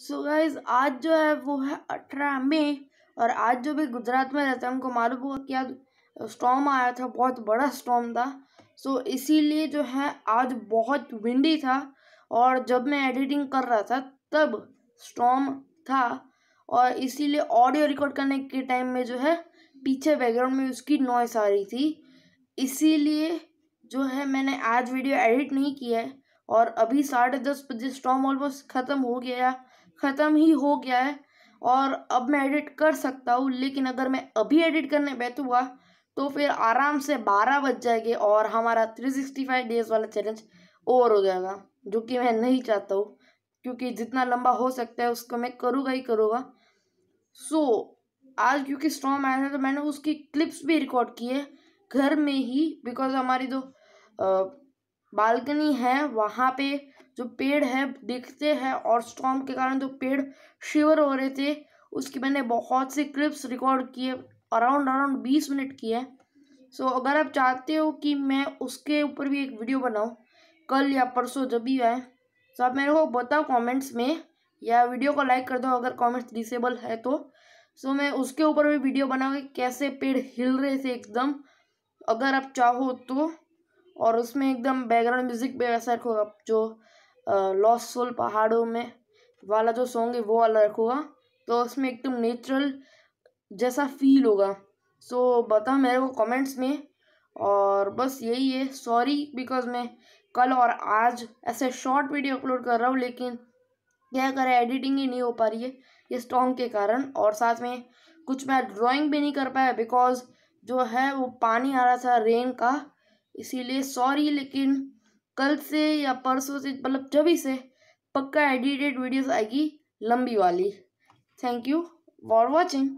सो so guys आज जो है वो है अठारह मई और आज जो भी गुजरात में रहते हैं उनको मालूम हुआ क्या स्टॉम आया था बहुत बड़ा स्टॉम था सो so इसीलिए जो है आज बहुत विंडी था और जब मैं एडिटिंग कर रहा था तब स्टॉम था और इसीलिए ऑडियो रिकॉर्ड करने के टाइम में जो है पीछे बैकग्राउंड में उसकी नॉइस आ रही थी इसीलिए जो है मैंने आज वीडियो एडिट नहीं किया है और अभी साढ़े दस बजे स्टॉम ऑलमोस्ट ख़त्म हो गया ख़त्म ही हो गया है और अब मैं एडिट कर सकता हूँ लेकिन अगर मैं अभी एडिट करने बैठूँगा तो फिर आराम से बारह बज जाएंगे और हमारा थ्री सिक्सटी फाइव डेज वाला चैलेंज ओवर हो जाएगा जो कि मैं नहीं चाहता हूँ क्योंकि जितना लंबा हो सकता है उसको मैं करूँगा ही करूँगा सो so, आज क्योंकि स्ट्रॉम आया था तो मैंने उसकी क्लिप्स भी रिकॉर्ड की है घर में ही बिकॉज हमारी जो बालकनी है वहाँ पे जो पेड़ है देखते हैं और स्टॉम के कारण जो पेड़ शिवर हो रहे थे उसकी मैंने बहुत से क्लिप्स रिकॉर्ड किए अराउंड अराउंड बीस मिनट किए हैं सो so, अगर आप चाहते हो कि मैं उसके ऊपर भी एक वीडियो बनाऊँ कल या परसों जब भी आए तो आप मेरे को बताओ कमेंट्स में या वीडियो को लाइक कर दो अगर कमेंट्स डिसेबल है तो सो मैं उसके ऊपर भी वीडियो बनाऊँगी कैसे पेड़ हिल रहे थे एकदम अगर आप चाहो तो और उसमें एकदम बैकग्राउंड म्यूज़िक भी वैसा रखो आप जो लॉस सोल पहाड़ों में वाला जो सॉन्ग है वो वाला रखूँगा तो उसमें एकदम नेचुरल जैसा फील होगा सो so, बता मेरे को कमेंट्स में और बस यही है सॉरी बिकॉज मैं कल और आज ऐसे शॉर्ट वीडियो अपलोड कर रहा हूँ लेकिन क्या करें एडिटिंग ही नहीं हो पा रही है ये स्टॉन्ग के कारण और साथ में कुछ मैं ड्राइंग भी नहीं कर पाया बिकॉज जो है वो पानी आ रहा था रेन का इसीलिए सॉरी लेकिन कल से या परसों से मतलब जब से पक्का एडिटेड वीडियोस आएगी लंबी वाली थैंक यू फॉर वॉचिंग